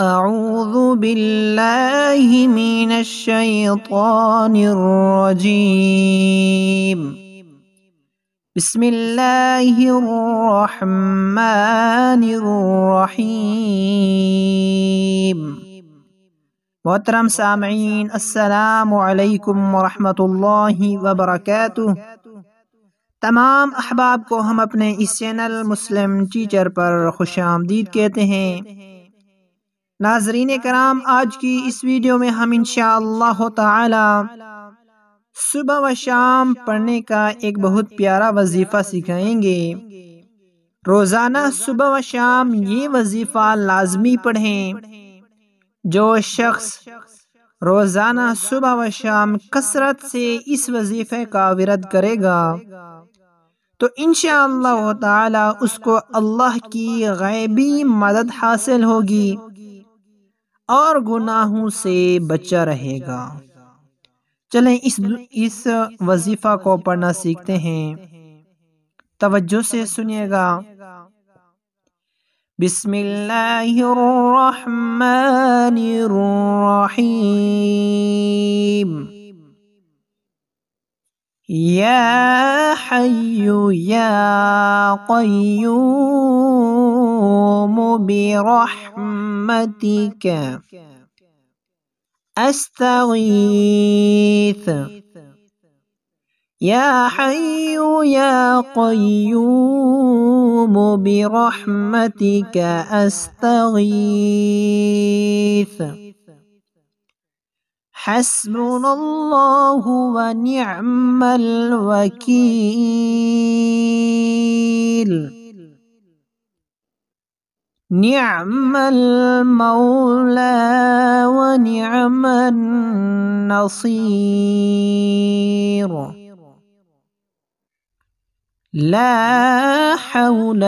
أعوذ بالله من الشيطان الرجيم بسم الله الرحمن الرحيم محترم سامعين السلام عليكم ورحمة الله وبركاته تمام احباب کو ہم اپنے اس چینل مسلم ٹیچر پر خوش آمدید کہتے ہیں ناظرین کرام آج کی اس ویڈیو میں ہم انشاءاللہ تعالی اللہ صبح و شام پڑھنے کا ایک بہت پیارا وظیفہ سکھائیں گے روزانہ صبح و شام یہ وظیفہ لازمی پڑھیں جو شخص روزانہ صبح و شام کثرت سے اس وظیفے کا ورد کرے گا تو انشاءاللہ اللہ تعالی اس کو اللہ کی غیبی مدد حاصل ہوگی اور گناہوں سے بچا رہے گا چلیں اس وظیفہ کو پڑھنا سیکھتے ہیں توجہ سے سنیے گا بسم اللہ الرحمن الرحیم یا یا قیوم أقوم برحمتك أستغيث يا حي يا قيوم برحمتك أستغيث حسبنا الله ونعم الوكيل نعم المولى ونعم النصير لا حول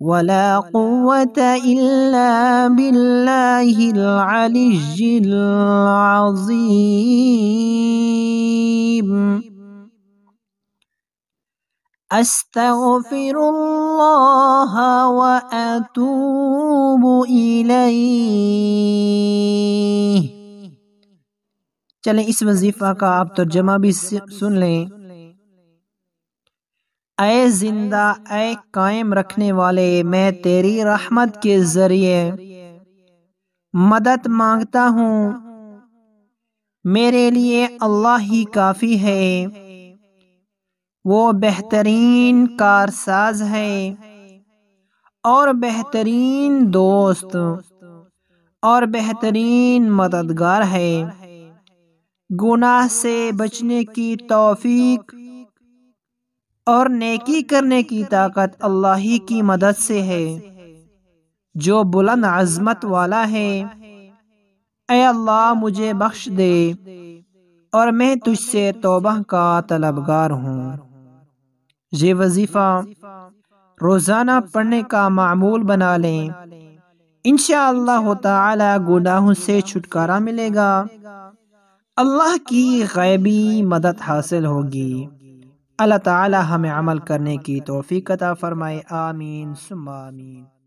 ولا قوة إلا بالله العلي العظيم أستغفر الله چلیں اس وظیفہ کا آپ ترجمہ بھی سن لیں اے زندہ اے قائم رکھنے والے میں تیری رحمت کے ذریعے مدد مانگتا ہوں میرے لیے اللہ ہی کافی ہے وہ بہترین کارساز ہے اور بہترین دوست اور بہترین مددگار ہے گناہ سے بچنے کی توفیق اور نیکی کرنے کی طاقت اللہ ہی کی مدد سے ہے جو بلند عظمت والا ہے اے اللہ مجھے بخش دے اور میں تجھ سے توبہ کا طلبگار ہوں یہ وظیفہ روزانہ پڑھنے کا معمول بنا لیں انشاءاللہ اللہ تعالی گناہوں سے چھٹکارا ملے گا اللہ کی غیبی مدد حاصل ہوگی اللہ تعالی ہمیں عمل کرنے کی توفیق عطا فرمائے آمین سم آمین